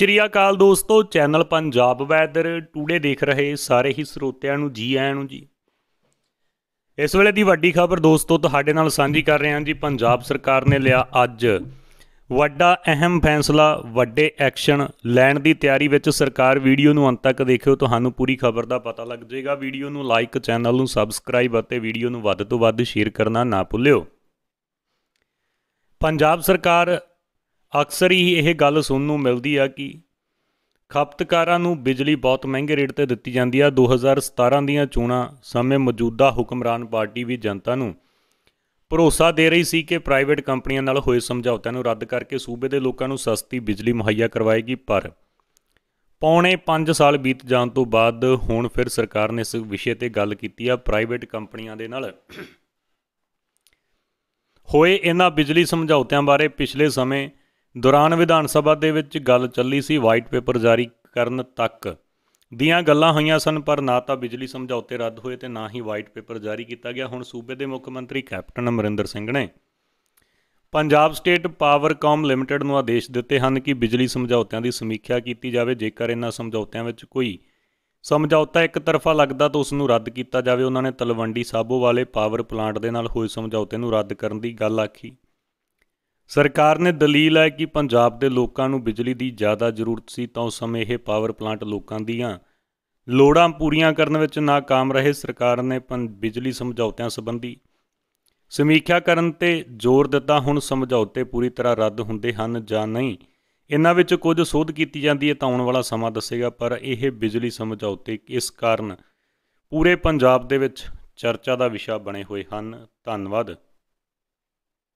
ਸ਼੍ਰੀ ਅਕਾਲ ਦੋਸਤੋ channel Punjab weather today ਦੇਖ ਰਹੇ ਸਾਰੇ ਹੀ ਸਰੋਤਿਆਂ ਨੂੰ ਜੀ ਆਇਆਂ ਨੂੰ ਜੀ ਇਸ ਵੇਲੇ ਦੀ ਵੱਡੀ ਖਬਰ ਦੋਸਤੋ ਤੁਹਾਡੇ ਨਾਲ ਸਾਂਝੀ ਕਰ ਰਹੇ ਹਾਂ ਜੀ ਪੰਜਾਬ ਸਰਕਾਰ ਨੇ ਲਿਆ ਅੱਜ ਵੱਡਾ ਅਹਿਮ ਫੈਸਲਾ ਵੱਡੇ ਐਕਸ਼ਨ ਲੈਣ ਦੀ ਤਿਆਰੀ ਵਿੱਚ ਸਰਕਾਰ ਵੀਡੀਓ ਨੂੰ ਅੰਤ ਤੱਕ ਦੇਖਿਓ ਤੁਹਾਨੂੰ ਪੂਰੀ ਖਬਰ ਦਾ ਪਤਾ ਲੱਗ ਜਾਏਗਾ ਵੀਡੀਓ ਨੂੰ ਲਾਈਕ ਚੈਨਲ ਨੂੰ ਸਬਸਕ੍ਰਾਈਬ ਅਤੇ ਵੀਡੀਓ ਨੂੰ ਵੱਧ ਤੋਂ ਵੱਧ ਸ਼ੇਅਰ ਕਰਨਾ ਨਾ ਭੁੱਲਿਓ ਪੰਜਾਬ ਸਰਕਾਰ ਅਕਸਰ ਹੀ ਇਹ ਗੱਲ ਸੁਣਨ ਨੂੰ ਮਿਲਦੀ ਆ ਕਿ ਖਪਤਕਾਰਾਂ ਨੂੰ ਬਿਜਲੀ ਬਹੁਤ ਮਹਿੰਗੇ ਰੇਟ ਤੇ ਦਿੱਤੀ ਜਾਂਦੀ ਆ 2017 ਦੀਆਂ ਚੋਣਾਂ ਸਮੇਂ ਮੌਜੂਦਾ ਹੁਕਮਰਾਨ ਪਾਰਟੀ ਵੀ ਜਨਤਾ ਨੂੰ ਭਰੋਸਾ ਦੇ ਰਹੀ ਸੀ ਕਿ ਪ੍ਰਾਈਵੇਟ ਕੰਪਨੀਆਂ ਨਾਲ ਹੋਏ ਸਮਝੌਤਿਆਂ ਨੂੰ ਰੱਦ ਕਰਕੇ ਸੂਬੇ ਦੇ ਲੋਕਾਂ ਨੂੰ ਸਸਤੀ ਬਿਜਲੀ ਮੁਹੱਈਆ ਕਰਵਾਏਗੀ ਪਰ ਪੌਣੇ 5 ਸਾਲ ਬੀਤ ਜਾਣ ਤੋਂ ਬਾਅਦ ਹੁਣ ਫਿਰ ਸਰਕਾਰ ਨੇ ਇਸ ਵਿਸ਼ੇ ਤੇ ਗੱਲ ਕੀਤੀ ਆ ਪ੍ਰਾਈਵੇਟ ਕੰਪਨੀਆਂ ਦੇ ਨਾਲ ਹੋਏ ਇਹਨਾਂ ਬਿਜਲੀ ਸਮਝੌਤਿਆਂ ਬਾਰੇ ਪਿਛਲੇ ਸਮੇਂ ਦੌਰਾਨ ਵਿਧਾਨ ਸਭਾ ਦੇ ਵਿੱਚ ਗੱਲ ਚੱਲੀ ਸੀ ਵਾਈਟ ਪੇਪਰ ਜਾਰੀ ਕਰਨ ਤੱਕ ਦੀਆਂ ਗੱਲਾਂ ਹੋਈਆਂ ਸਨ ਪਰ ਨਾ ਤਾਂ ਬਿਜਲੀ ਸਮਝੌਤੇ ਰੱਦ ਹੋਏ ਤੇ ਨਾ ਹੀ ਵਾਈਟ ਪੇਪਰ ਜਾਰੀ ਕੀਤਾ ਗਿਆ ਹੁਣ ਸੂਬੇ ਦੇ ਮੁੱਖ ਮੰਤਰੀ ਕੈਪਟਨ ਅਮਰਿੰਦਰ ਸਿੰਘ ਨੇ Punjab state power com limited ਨੂੰ ਆਦੇਸ਼ ਦਿੱਤੇ ਹਨ ਕਿ ਬਿਜਲੀ ਸਮਝੌਤਿਆਂ ਦੀ ਸਮੀਖਿਆ ਕੀਤੀ ਜਾਵੇ ਜੇਕਰ ਇਹਨਾਂ ਸਮਝੌਤਿਆਂ ਵਿੱਚ ਕੋਈ ਸਮਝੌਤਾ ਇੱਕ ਤਰਫਾ ਲੱਗਦਾ ਤਾਂ ਉਸ ਨੂੰ ਰੱਦ ਕੀਤਾ ਜਾਵੇ ਉਹਨਾਂ ਨੇ ਤਲਵੰਡੀ ਸਾਬੋ ਵਾਲੇ ਪਾਵਰ ਪਲਾਂਟ ਦੇ ਨਾਲ ਹੋਏ ਸਮਝੌਤੇ ਨੂੰ ਰੱਦ ਕਰਨ ਦੀ ਗੱਲ ਆਖੀ ਸਰਕਾਰ ਨੇ ਦਲੀਲ ਹੈ ਕਿ ਪੰਜਾਬ ਦੇ ਲੋਕਾਂ ਨੂੰ ਬਿਜਲੀ ਦੀ ਜ਼ਿਆਦਾ ਜ਼ਰੂਰਤ ਸੀ ਤਾਂ ਉਸ ਸਮੇਂ ਇਹ ਪਾਵਰ ਪਲਾਂਟ ਲੋਕਾਂ ਦੀਆਂ ਲੋੜਾਂ ਪੂਰੀਆਂ ਕਰਨ ਵਿੱਚ ناکਾਮ ਰਹੇ ਸਰਕਾਰ ਨੇ ਬਿਜਲੀ ਸਮਝੌਤਿਆਂ ਸੰਬੰਧੀ ਸਮੀਖਿਆ ਕਰਨ ਤੇ ਜ਼ੋਰ ਦਿੱਤਾ ਹੁਣ ਸਮਝੌਤੇ ਪੂਰੀ ਤਰ੍ਹਾਂ ਰੱਦ ਹੁੰਦੇ ਹਨ ਜਾਂ ਨਹੀਂ ਇਹਨਾਂ ਵਿੱਚ ਕੁਝ ਸੋਧ ਕੀਤੀ ਜਾਂਦੀ ਹੈ ਤਾਂ ਆਉਣ ਵਾਲਾ ਸਮਾਂ ਦੱਸੇਗਾ ਪਰ ਇਹ ਬਿਜਲੀ ਸਮਝੌਤੇ ਇਸ ਕਾਰਨ ਪੂਰੇ ਪੰਜਾਬ ਦੇ ਵਿੱਚ ਚਰਚਾ ਦਾ ਵਿਸ਼ਾ ਬਣੇ ਹੋਏ ਹਨ ਧੰਨਵਾਦ